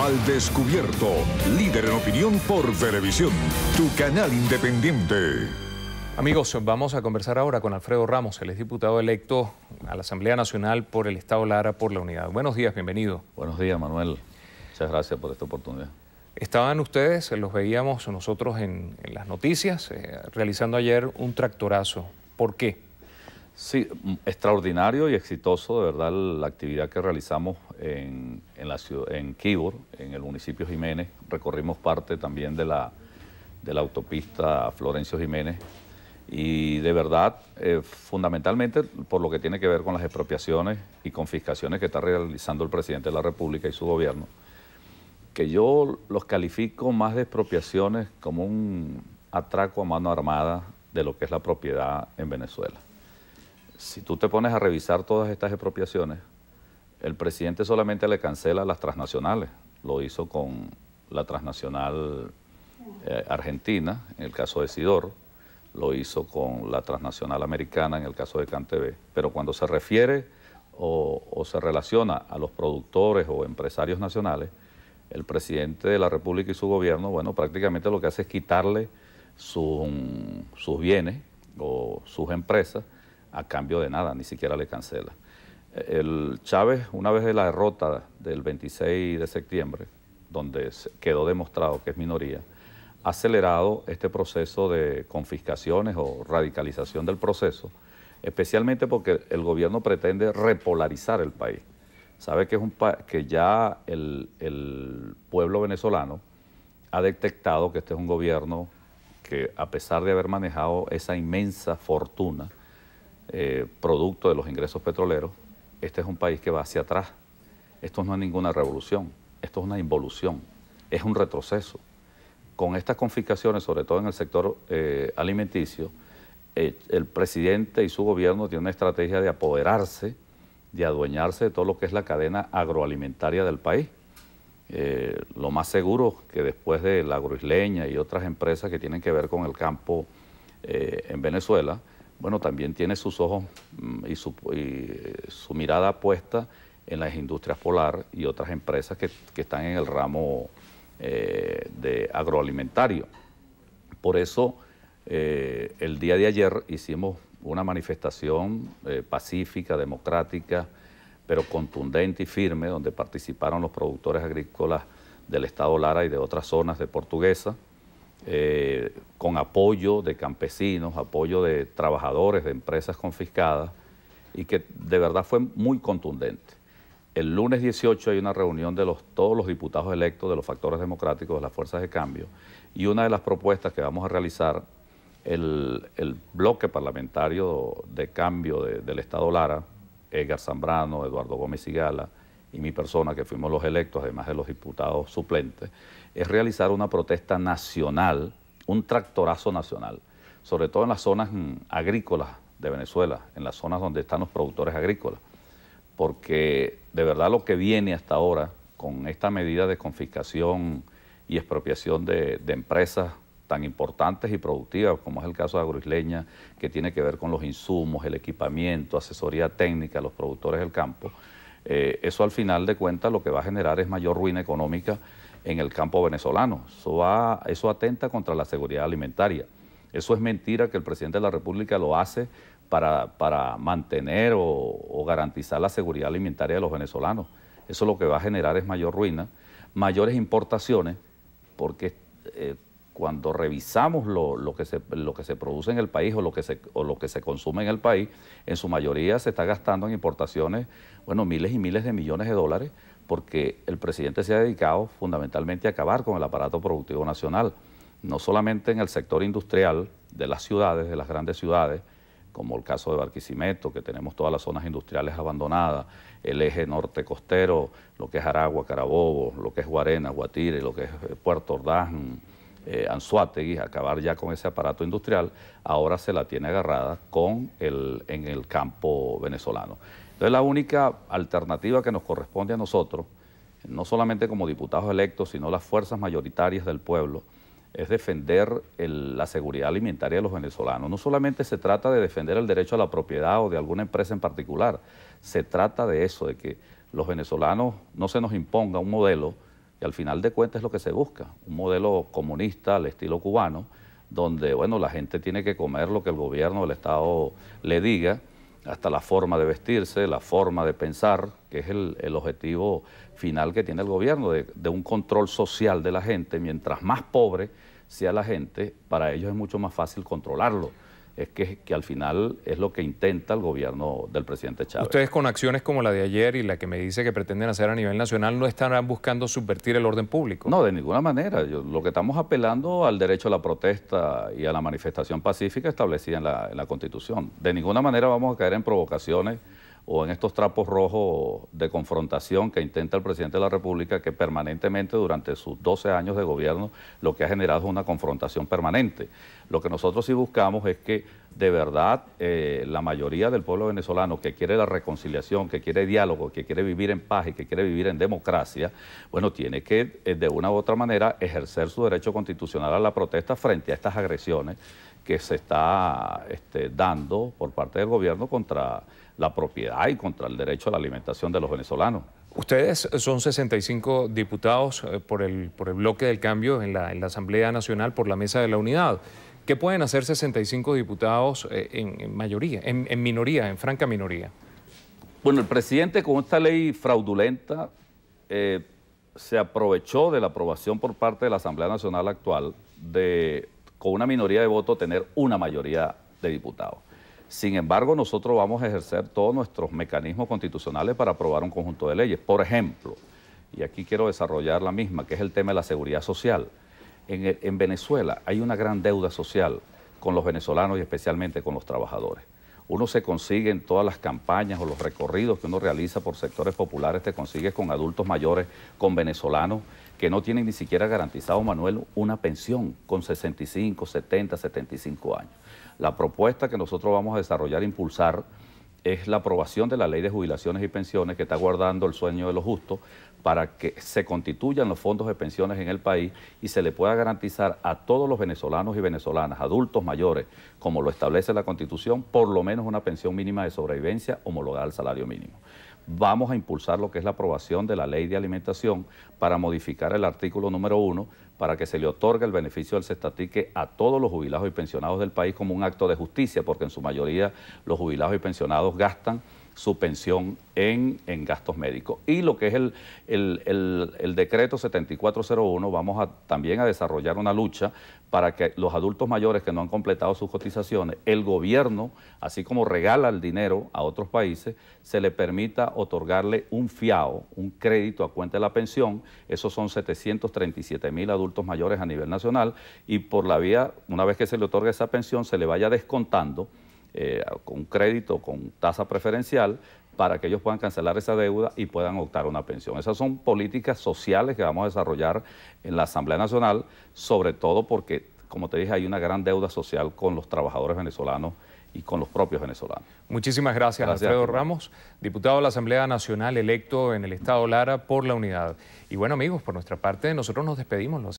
Al Descubierto, líder en opinión por televisión, tu canal independiente. Amigos, vamos a conversar ahora con Alfredo Ramos, el diputado electo a la Asamblea Nacional por el Estado Lara por la Unidad. Buenos días, bienvenido. Buenos días, Manuel. Muchas gracias por esta oportunidad. Estaban ustedes, los veíamos nosotros en, las noticias, eh, realizando ayer un tractorazo. ¿Por qué? Sí, mm, extraordinario y exitoso, de verdad, la actividad que realizamos en, en, la en Quibor, en el municipio Jiménez. Recorrimos parte también de la, de la autopista Florencio Jiménez. Y de verdad, eh, fundamentalmente por lo que tiene que ver con las expropiaciones y confiscaciones que está realizando el presidente de la República y su gobierno, que yo los califico más de expropiaciones como un atraco a mano armada de lo que es la propiedad en Venezuela. Si tú te pones a revisar todas estas expropiaciones, el presidente solamente le cancela las transnacionales, lo hizo con la transnacional eh, argentina, en el caso de Sidor. lo hizo con la transnacional americana, en el caso de CanTV. Pero cuando se refiere o, se relaciona a los productores o empresarios nacionales, el presidente de la República y su gobierno, bueno, prácticamente lo que hace es quitarle sus bienes o sus empresas a cambio de nada, ni siquiera le cancela. El Chávez, una vez de la derrota del 26 de septiembre, donde quedó demostrado que es minoría, ha acelerado este proceso de confiscaciones o radicalización del proceso, especialmente porque el gobierno pretende repolarizar el país. Sabe que, es un que ya el, pueblo venezolano ha detectado que este es un gobierno que, a pesar de haber manejado esa inmensa fortuna, eh, producto de los ingresos petroleros, este es un país que va hacia atrás. Esto no es ninguna revolución, esto es una involución, es un retroceso. Con estas confiscaciones, sobre todo en el sector eh, alimenticio, eh, el presidente y su gobierno tienen una estrategia de apoderarse, de adueñarse de todo lo que es la cadena agroalimentaria del país. Eh, lo más seguro que después de la agroisleña y otras empresas que tienen que ver con el campo en Venezuela, bueno, también tiene sus ojos mm, y eh, su, mirada puesta en las industrias polar y otras empresas que, están en el ramo eh, de agroalimentario. Por eso, eh, el día de ayer hicimos una manifestación pacífica, democrática, pero contundente y firme, donde participaron los productores agrícolas del estado Lara y de otras zonas de Portuguesa, eh, con apoyo de campesinos, apoyo de trabajadores de empresas confiscadas, y que de verdad fue muy contundente. El lunes 18 hay una reunión de los, todos los diputados electos de los factores democráticos de las fuerzas de cambio, y una de las propuestas que vamos a realizar, el, bloque parlamentario de cambio del Estado Lara, Edgar Zambrano, Eduardo Gómez y Gala, y mi persona, que fuimos los electos, además de los diputados suplentes, es realizar una protesta nacional, un tractorazo nacional, sobre todo en las zonas mm, agrícolas de Venezuela, en las zonas donde están los productores agrícolas, porque de verdad lo que viene hasta ahora con esta medida de confiscación y expropiación de, empresas tan importantes y productivas, como es el caso de Agroisleña, que tiene que ver con los insumos, el equipamiento, asesoría técnica, los productores del campo, eh, eso al final de cuentas lo que va a generar es mayor ruina económica en el campo venezolano. Eso, va, eso atenta contra la seguridad alimentaria. Eso es mentira que el presidente de la República lo hace para, mantener o, garantizar la seguridad alimentaria de los venezolanos. Eso lo que va a generar es mayor ruina, mayores importaciones, porque eh, cuando revisamos lo, que se, lo que se produce en el país o lo, que se, lo que se consume en el país, en su mayoría se está gastando en importaciones, bueno, miles y miles de millones de dólares, porque el presidente se ha dedicado fundamentalmente a acabar con el aparato productivo nacional, no solamente en el sector industrial de las ciudades, de las grandes ciudades, como el caso de Barquisimeto, que tenemos todas las zonas industriales abandonadas, el eje norte costero, lo que es Aragua, Carabobo, lo que es Guarena, Guatire, lo que es eh, Puerto Ordaz, mm, eh, Anzuategui, acabar ya con ese aparato industrial, ahora se la tiene agarrada con en el campo venezolano. Entonces la única alternativa que nos corresponde a nosotros, no solamente como diputados electos, sino las fuerzas mayoritarias del pueblo, es defender la seguridad alimentaria de los venezolanos. No solamente se trata de defender el derecho a la propiedad o de alguna empresa en particular, se trata de eso, de que los venezolanos no se nos imponga un modelo y al final de cuentas es lo que se busca, un modelo comunista al estilo cubano, donde bueno, la gente tiene que comer lo que el gobierno, el Estado le diga, hasta la forma de vestirse, la forma de pensar, que es el, objetivo final que tiene el gobierno, de, de, un control social de la gente. Mientras más pobre sea la gente, para ellos es mucho más fácil controlarlo es que, al final es lo que intenta el gobierno del presidente Chávez. Ustedes con acciones como la de ayer y la que me dice que pretenden hacer a nivel nacional no estarán buscando subvertir el orden público. No, de ninguna manera. lo que estamos apelando al derecho a la protesta y a la manifestación pacífica establecida en la, en la Constitución. De ninguna manera vamos a caer en provocaciones o en estos trapos rojos de confrontación que intenta el presidente de la República, que permanentemente durante sus 12 años de gobierno lo que ha generado es una confrontación permanente. Lo que nosotros sí buscamos es que de verdad eh, la mayoría del pueblo venezolano que quiere la reconciliación, que quiere diálogo, que quiere vivir en paz y que quiere vivir en democracia, bueno, tiene que eh, de una u otra manera ejercer su derecho constitucional a la protesta frente a estas agresiones que se está este, dando por parte del gobierno contra la propiedad y contra el derecho a la alimentación de los venezolanos. Ustedes son 65 diputados eh, por el, bloque del cambio en la, Asamblea Nacional por la Mesa de la Unidad. ¿Qué pueden hacer 65 diputados eh, en, mayoría, en, minoría, en franca minoría? Bueno, el presidente con esta ley fraudulenta eh, se aprovechó de la aprobación por parte de la Asamblea Nacional actual de con una minoría de votos tener una mayoría de diputados. Sin embargo, nosotros vamos a ejercer todos nuestros mecanismos constitucionales para aprobar un conjunto de leyes. Por ejemplo, y aquí quiero desarrollar la misma, que es el tema de la seguridad social. En, en Venezuela hay una gran deuda social con los venezolanos y especialmente con los trabajadores uno se consigue en todas las campañas o los recorridos que uno realiza por sectores populares, te consigue con adultos mayores, con venezolanos que no tienen ni siquiera garantizado, Manuel, una pensión con 65, 70, 75 años. La propuesta que nosotros vamos a desarrollar, e impulsar, es la aprobación de la ley de jubilaciones y pensiones que está guardando el sueño de los justos para que se constituyan los fondos de pensiones en el país y se le pueda garantizar a todos los venezolanos y venezolanas, adultos mayores, como lo establece la Constitución, por lo menos una pensión mínima de sobrevivencia homologada al salario mínimo vamos a impulsar lo que es la aprobación de la ley de alimentación para modificar el artículo número uno para que se le otorgue el beneficio del cestatique a todos los jubilados y pensionados del país como un acto de justicia, porque en su mayoría los jubilados y pensionados gastan su pensión en, en gastos médicos. Y lo que es el, el decreto 7401, vamos a, también a desarrollar una lucha para que los adultos mayores que no han completado sus cotizaciones, el gobierno, así como regala el dinero a otros países, se le permita otorgarle un fiao, un crédito a cuenta de la pensión. Esos son 737 mil adultos mayores a nivel nacional y por la vía, una vez que se le otorga esa pensión, se le vaya descontando eh, con crédito, con tasa preferencial, para que ellos puedan cancelar esa deuda y puedan optar a una pensión. Esas son políticas sociales que vamos a desarrollar en la Asamblea Nacional, sobre todo porque, como te dije, hay una gran deuda social con los trabajadores venezolanos y con los propios venezolanos. Muchísimas gracias, Alfredo Ramos, diputado de la Asamblea Nacional electo en el Estado Lara por la unidad. Y bueno, amigos, por nuestra parte, nosotros nos despedimos.